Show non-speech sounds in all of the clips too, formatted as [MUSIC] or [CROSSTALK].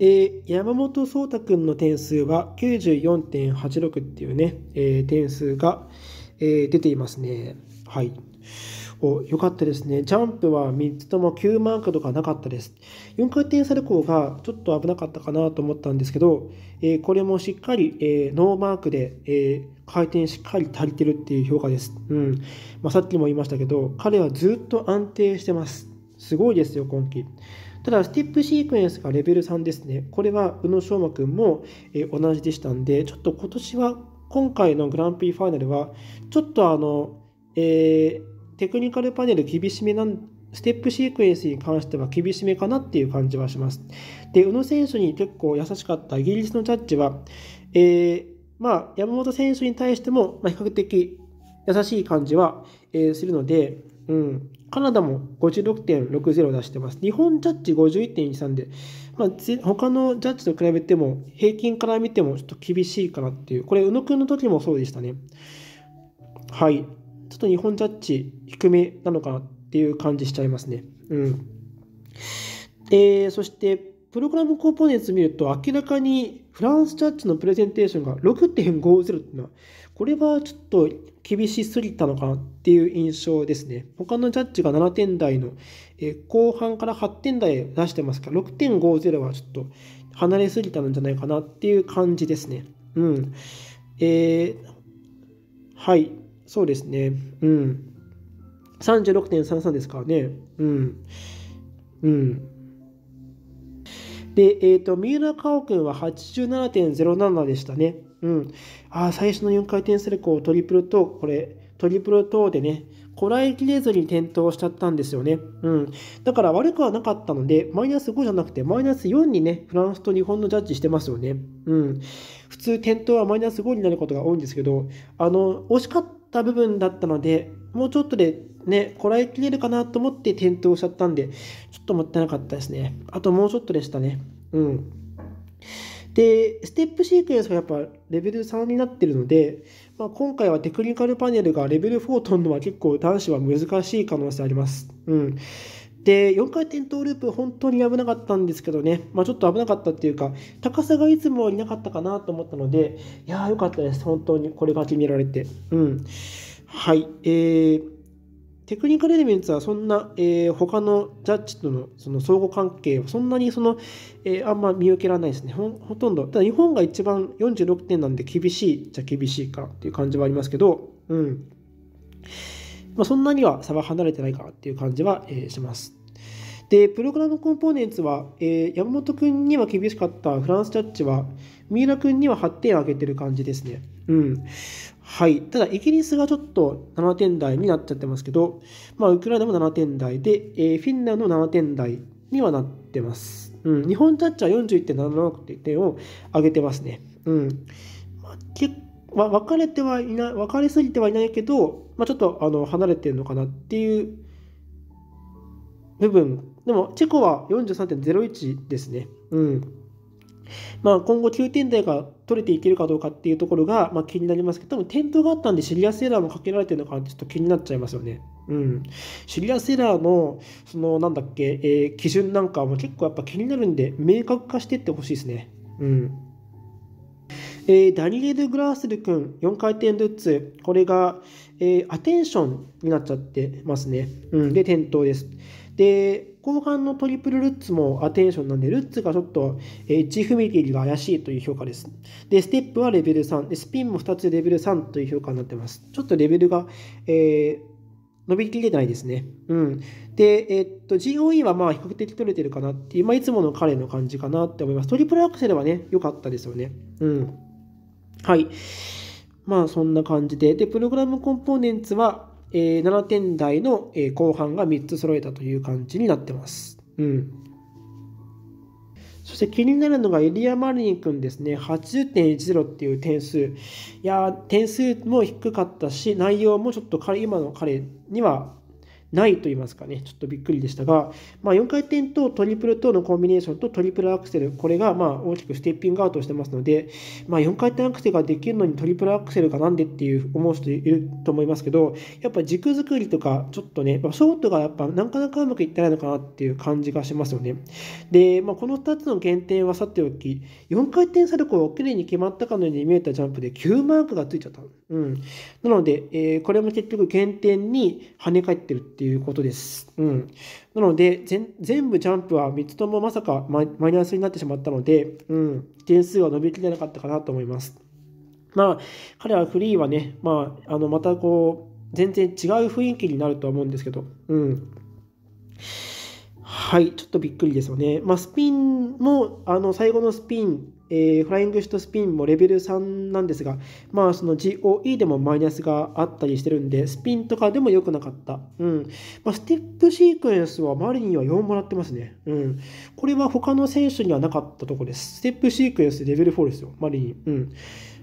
えー、山本颯太君の点数は94.86っていうね、えー、点数が、えー、出ていますね。はい。お、よかったですね。ジャンプは3つとも9マークとかなかったです。4回転サルコーがちょっと危なかったかなと思ったんですけど、えー、これもしっかり、えー、ノーマークで、えー、回転しっかり足りてるっていう評価です。うん。まあ、さっきも言いましたけど、彼はずっと安定してます。すごいですよ、今季。ただ、ステップシークエンスがレベル3ですね。これは宇野昌磨君も、え同じでしたんで、ちょっと今年は、今回のグランプリファイナルは、ちょっとあの、えー、テクニカルパネル厳しめなんステップシークエンスに関しては厳しめかなっていう感じはします。で、宇野選手に結構優しかったイギリスのジャッジは、えー、まあ、山本選手に対しても、ま比較的優しい感じは、えするので、うん、カナダも56.60出してます。日本ジャッジ51.13で、まあ、他のジャッジと比べても、平均から見てもちょっと厳しいかなっていう、これ、宇野くんの時もそうでしたね。はい。ちょっと日本ジャッジ低めなのかなっていう感じしちゃいますね。うん。えー、そして、プログラムコンポーネンツ見ると、明らかにフランスジャッジのプレゼンテーションが6.50っていうのは、これはちょっと厳しすぎたのかなっていう印象ですね。他のジャッジが7点台の、え後半から8点台出してますから6.50はちょっと離れすぎたんじゃないかなっていう感じですね。うん。えー、はい、そうですね。うん。36.33ですからね。うん。うん。で、えっ、ー、と、三浦佳生君は87.07でしたね。うん。あ最初の4回転サルコートリプルトこれ、トリプルトでね、こらえきれずに転倒しちゃったんですよね。うん。だから悪くはなかったので、マイナス5じゃなくて、マイナス4にね、フランスと日本のジャッジしてますよね。うん。普通、転倒はマイナス5になることが多いんですけど、あの、惜しかった部分だったので、もうちょっとでね、こらえきれるかなと思って転倒しちゃったんで、ちょっともったいなかったですね。あともうちょっとでしたね。うん。で、ステップシークエンスはやっぱレベル3になってるので、まあ、今回はテクニカルパネルがレベル4とんのは結構男子は難しい可能性あります。うん。で、4回転トーループ、本当に危なかったんですけどね、まあ、ちょっと危なかったっていうか、高さがいつもいなかったかなと思ったので、いやー、よかったです、本当に、これが決められて。うん。はい。えーテクニカルエレメンツはそんな、えー、他のジャッジとのその相互関係はそんなにその、えー、あんま見受けられないですねほ。ほとんど。ただ日本が一番46点なんで厳しいじゃ厳しいかっていう感じはありますけど、うん。まあ、そんなには差は離れてないかなっていう感じは、えー、します。で、プログラムコンポーネンツは、えー、山本君には厳しかったフランスジャッジは、三浦君には8点上げてる感じですね。うん。はい。ただ、イギリスがちょっと7点台になっちゃってますけど、まあ、ウクライナも7点台で、えー、フィンランドも7点台にはなってます。うん。日本ジャッジは41.76点を上げてますね。うん。まあ、結ま分かれてはいない、分かれすぎてはいないけど、まあ、ちょっとあの離れてるのかなっていう部分。でも、チェコは43.01ですね。うん。まあ、今後9点台が取れていけるかどうかっていうところが、まあ、気になりますけど、多分点灯があったんでシリアスエラーもかけられてるのかなってちょっと気になっちゃいますよね。うん。シリアスエラーの、その、なんだっけ、えー、基準なんかも結構やっぱ気になるんで、明確化していってほしいですね。うん。えー、ダニエル・グラースル君、4回転ルッツ、これが、えー、アテンションになっちゃってますね。うん、で、転倒です。で、後半のトリプルルッツもアテンションなんで、ルッツがちょっとエッジ踏み切りが怪しいという評価です。で、ステップはレベル3、でスピンも2つレベル3という評価になってます。ちょっとレベルが、えー、伸びきれてないですね。うん。で、えー、っと、GOE はまあ比較的取れてるかなっていう、まあ、いつもの彼の感じかなって思います。トリプルアクセルはね、良かったですよね。うん。はい。まあそんな感じで。で、プログラムコンポーネンツは、えー、7点台の、えー、後半が3つ揃えたという感じになってます。うん。そして気になるのがエリア・マリニ君ですね、80.10っていう点数。いや点数も低かったし、内容もちょっと彼今の彼にはないと言いますかね、ちょっとびっくりでしたが、まあ、4回転とトリプルとのコンビネーションとトリプルアクセル、これがまあ大きくステッピングアウトしてますので、まあ、4回転アクセルができるのにトリプルアクセルがなんでっていう思う人いると思いますけど、やっぱ軸作りとか、ちょっとね、ショートがやっぱなかなかうまくいってないのかなっていう感じがしますよね。で、まあ、この2つの減点はさておき、4回転サルコーをきれいに決まったかのように見えたジャンプで9マークがついちゃった。うん。なので、えー、これも結局減点に跳ね返ってるっていうことです。うん、なので全部ジャンプは3つともまさかマイナスになってしまったので、うん、点数は伸びきれなかったかなと思います。まあ、彼はフリーはね、まあ、あのまたこう全然違う雰囲気になるとは思うんですけど、うん、はい、ちょっとびっくりですよね。まあ、スピンも、あの最後のスピン、えー、フライングシュトスピンもレベル3なんですが、まあ、その GOE でもマイナスがあったりしてるんで、スピンとかでも良くなかった。うん。まあ、ステップシークエンスはマリには4もらってますね。うん。これは他の選手にはなかったところです。ステップシークエンスレベル4ですよ、マリに。うん。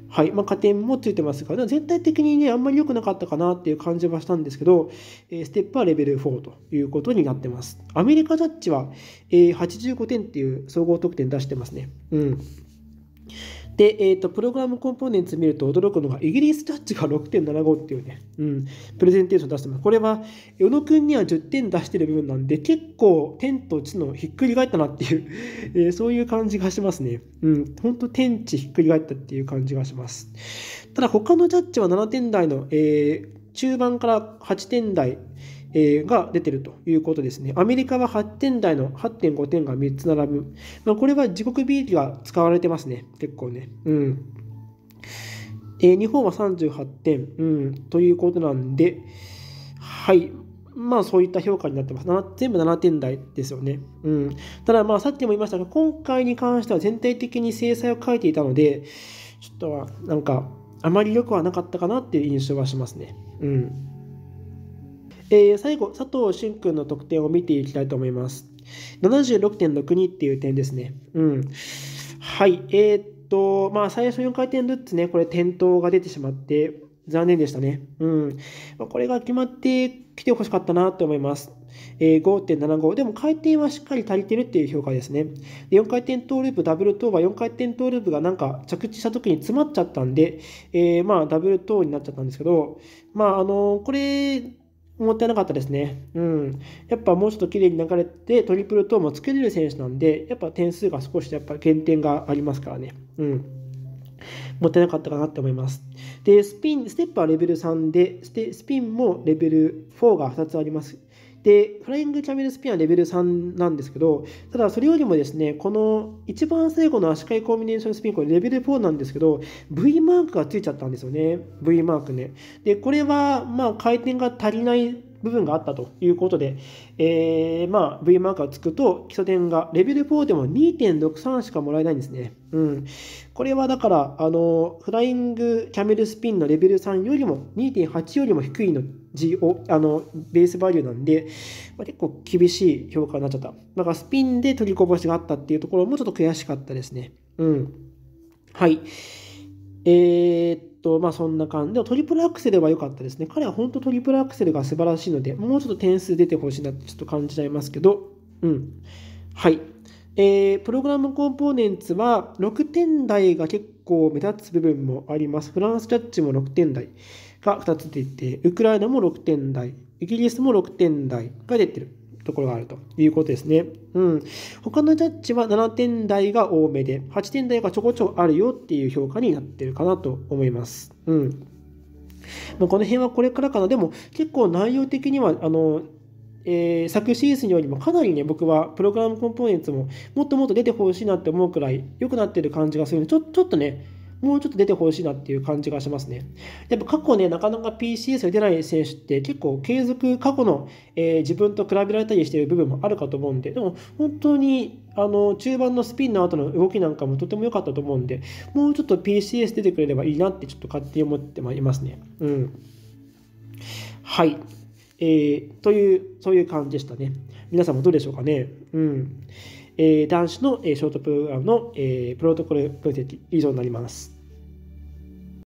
はい。まあ、加点もついてますから、全体的にね、あんまり良くなかったかなっていう感じはしたんですけど、えステップはレベル4ということになってます。アメリカジャッジは、え85点っていう総合得点出してますね。うん。で、えっ、ー、と、プログラムコンポーネンツ見ると驚くのが、イギリスジャッジが6.75っていうね、うん、プレゼンテーション出してます。これは、宇野くんには10点出してる部分なんで、結構、天と地のひっくり返ったなっていう [LAUGHS] えー、そういう感じがしますね。うん、ほんと天地ひっくり返ったっていう感じがします。ただ、他のジャッジは7点台の、えー、中盤から8点台、えー、が出てるということですね。アメリカは8点台の8.5点が3つ並ぶ。まあ、これは自国 B が使われてますね。結構ね。うん。えー、日本は38点、うん、ということなんで、はい。まあそういった評価になってます。全部7点台ですよね。うん。ただまあさっきも言いましたが、今回に関しては全体的に制裁を書いていたので、ちょっとはなんかあまり良くはなかったかなっていう印象はしますね。うん。えー、最後、佐藤俊君の得点を見ていきたいと思います。76.62っていう点ですね。うん。はい。えー、っと、まあ、最初4回転ルッツね、これ転倒が出てしまって、残念でしたね。うん。まあ、これが決まってきてほしかったなと思います。えー、5.75。でも回転はしっかり足りてるっていう評価ですね。で4回転トーループ、ダブルトーは4回転トーループがなんか着地した時に詰まっちゃったんで、えー、まあダブルトーになっちゃったんですけど、まああのー、これ、もったいなかったですね。うん。やっぱもうちょっと綺麗に流れて、トリプル等もつけれる選手なんで、やっぱ点数が少しやっぱ減点がありますからね。うん。もったいなかったかなって思います。で、スピン、ステップはレベル3で、スピンもレベル4が2つあります。で、フライングチャミルスピンはレベル3なんですけど、ただそれよりもですね、この一番最後の足換えコンビネーションスピン、これレベル4なんですけど、V マークがついちゃったんですよね。V マークね。で、これは、まあ、回転が足りない部分があったということで、えー、まあ、V マーーをつくと基礎点がレベル4でも2.63しかもらえないんですね。うん、これはだから、あのフライングキャメルスピンのレベル3よりも2.8よりも低いの g あのベースバリューなんで、まあ、結構厳しい評価になっちゃった。だからスピンで取りこぼしがあったっていうところもちょっと悔しかったですね。うん。はい。えー、っと、まあそんな感じで、も、トリプルアクセルは良かったですね。彼は本当トリプルアクセルが素晴らしいので、もうちょっと点数出てほしいなってちょっと感じちゃいますけど、うん。はい。えー、プログラムコンポーネンツは6点台が結構目立つ部分もあります。フランスジャッジも6点台が2つ出て、ウクライナも6点台、イギリスも6点台が出てる。ところがあるということですね。うん。他のジャッジは7点台が多めで、8点台がちょこちょこあるよっていう評価になってるかなと思います。うん。まあ、この辺はこれからかな。でも結構内容的には、あの、えー、昨シーズンよりもかなりね、僕はプログラムコンポーネンツももっともっと出てほしいなって思うくらい良くなってる感じがするので、ちょちょっとね、もうちょっと出てほしいなっていう感じがしますね。やっぱ過去ね、なかなか PCS が出ない選手って結構継続、過去の、えー、自分と比べられたりしている部分もあるかと思うんで、でも本当にあの中盤のスピンの後の動きなんかもとても良かったと思うんで、もうちょっと PCS 出てくれればいいなってちょっと勝手に思ってまいりますね。うん。はい。えー、という、そういう感じでしたね。皆さんもどうでしょうかね。うん。え男子の、えショートプログラムの、えプロトコル分析以上になります。